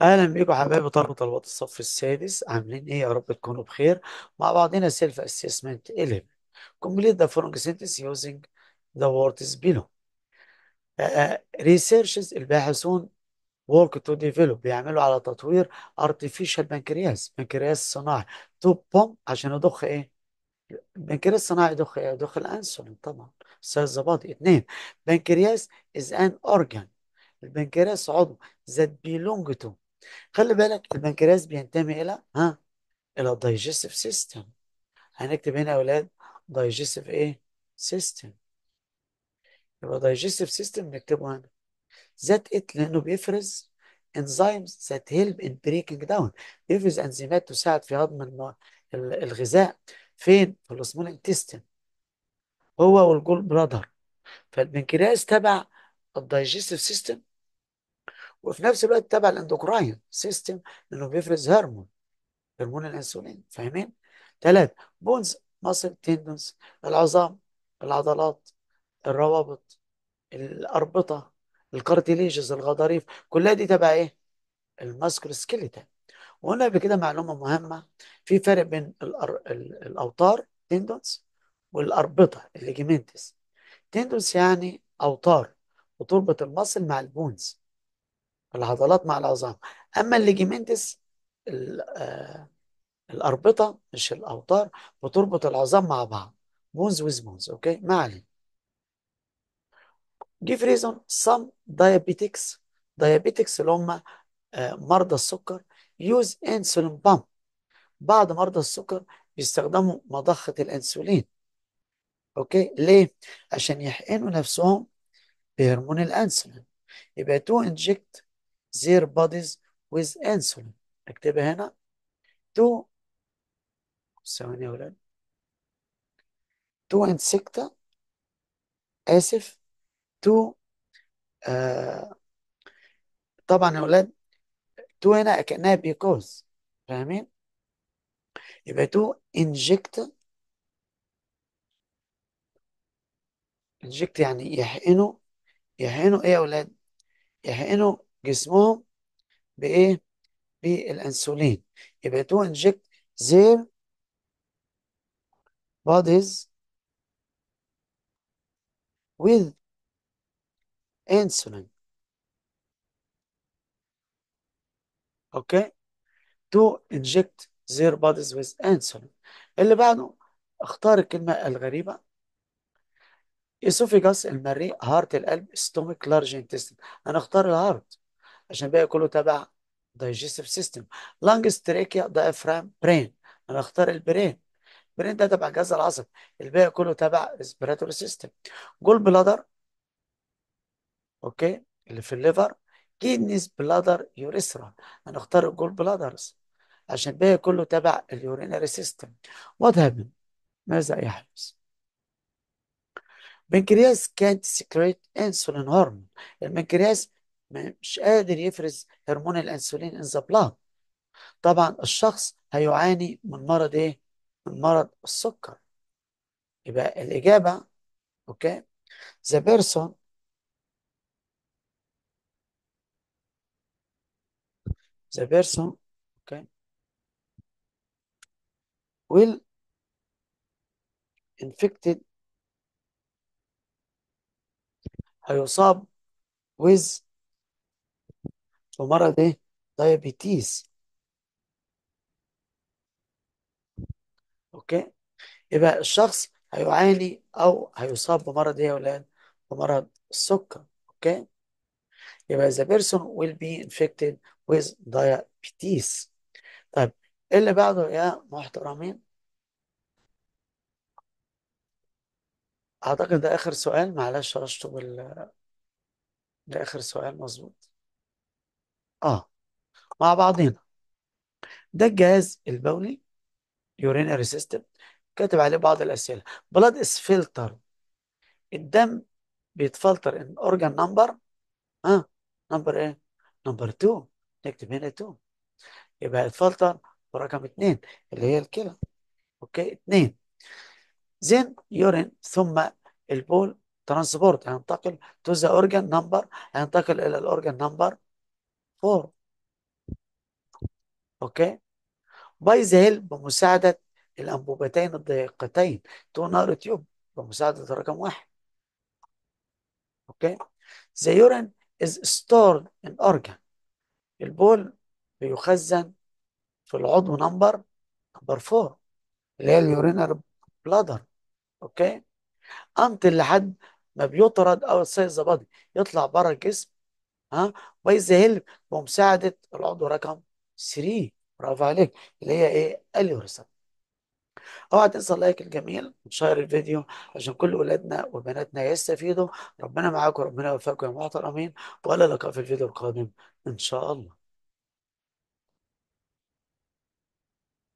اهلا بيكم حبايبي طلبة طلبات الصف السادس عاملين ايه يا رب تكونوا بخير مع بعضنا سيلف اسسمنت 11 كومبليت ذا فورنج سينتس يوزنج ذا ووردز بيلو ريسيرشز الباحثون ورك تو ديفلوب بيعملوا على تطوير artificial pancreas بنكرياس صناعي تو بومب عشان يضخ ايه البنكرياس الصناعي يضخ ايه يضخ الانسولين طبعا استاذ الظباطي اثنين بنكرياس از ان اورجان البنكرياس عضو ذات بيلونج تو خلي بالك البنكرياس بينتمي الى ها الى الدايجستيف سيستم هنكتب هنا يا اولاد دايجستيف ايه سيستم يبقى دايجستيف سيستم نكتبه هنا ذات ات لانه بيفرز انزيمز ذات هيلب ان بريكنج داون بيفرز انزيمات تساعد في هضم الغذاء فين في السمول انتستين هو والجول برادر فالبنكرياس تبع الدايجستيف سيستم وفي نفس الوقت تبع الاندوكراين سيستم لانه بيفرز هرمون هرمون الانسولين فاهمين؟ ثلاثة بونز ماسل تندنس العظام العضلات الروابط الاربطه الكارتيليجز الغضاريف كلها دي تبع ايه؟ الماسكول سكيلتال وقلنا قبل كده معلومه مهمه في فرق بين الأر... الاوتار تندونز والاربطه الليجمنتس تندونز يعني اوتار وتربط المصل مع البونز العضلات مع العظام اما الليجيمنتس آه، الاربطه مش الاوتار بتربط العظام مع بعض بونز ويز بونز اوكي ما علينا give reason some diabetics diabetics اللي هم آه، مرضى السكر use insulin pump بعض مرضى السكر بيستخدموا مضخة الأنسولين أوكي ليه؟ عشان يحقنوا نفسهم بهرمون الأنسولين يبقى تو inject their bodies with insulin اكتبها هنا to ثواني يا ولاد to insecta اسف to آه طبعا يا ولاد to هنا كأنها because فاهمين يبقى to inject inject يعني يحقنه يحقنه ايه يا ولاد يحقنه جسمهم بايه بالانسولين يبقى تو انجكت their bodies with insulin اوكي to inject their bodies with insulin اللي بعده اختار الكلمة الغريبة esophagus المريء heart القلب stomach large intestine انا اختار الهارت عشان الباقي كله تبع دايجستيف سيستم لانج trachea دايفرام برين انا اختار البرين البرين ده تبع الجهاز العصبي الباقي كله تبع ريسبيراتوري سيستم جول بلادر اوكي اللي في الليفر كيدنيز بلادر يوريسرا انا اختار الجول بلادرز عشان الباقي كله تبع اليورينري سيستم وات هابن ماذا يحدث البنكرياس كانت سيكريت انسولين هرمون البنكرياس مش قادر يفرز هرمون الانسولين ان ذا بلاد طبعا الشخص هيعاني من مرض ايه من مرض السكر يبقى الاجابه اوكي ذا بيرسون the person اوكي will infected هيصاب with مرض ايه دايابيتيز اوكي يبقى الشخص هيعاني او هيصاب بمرض ايه يا ولاد بمرض السكر اوكي يبقى the person will be infected with diabetes طيب ايه اللي بعده يا محترمين اعتقد ده اخر سؤال معلش رشته بال ده اخر سؤال مظبوط اه مع بعضينا ده الجهاز البولي يورينري سيستم كاتب عليه بعض الاسئله بلاد اس فلتر الدم بيتفلتر ان اورجان نمبر ها نمبر ايه نمبر 2 نكتب هنا 2 يبقى اتفلتر برقم 2 اللي هي الكلى اوكي 2 زين يورين ثم البول ترانسبورت هينتقل تو ذا اورجان نمبر هينتقل الى الاورجان نمبر 4 اوكي باي هيلب بمساعدة الأنبوبتين الضيقتين تو نار تيوب بمساعدة رقم واحد اوكي the urine is stored in organ البول بيخزن في العضو نمبر نمبر 4 اللي هي اليورينر بلادر اوكي انت لحد ما بيطرد او سايد ذا بادي يطلع بره الجسم ها ذا هيلب بمساعده العضو رقم 3 برافو عليك اللي هي ايه اليوريثم اوعى تنسى اللايك الجميل وتشير الفيديو عشان كل ولادنا وبناتنا يستفيدوا ربنا معاكم ربنا يوفقكم يا محترمين والى اللقاء في الفيديو القادم ان شاء الله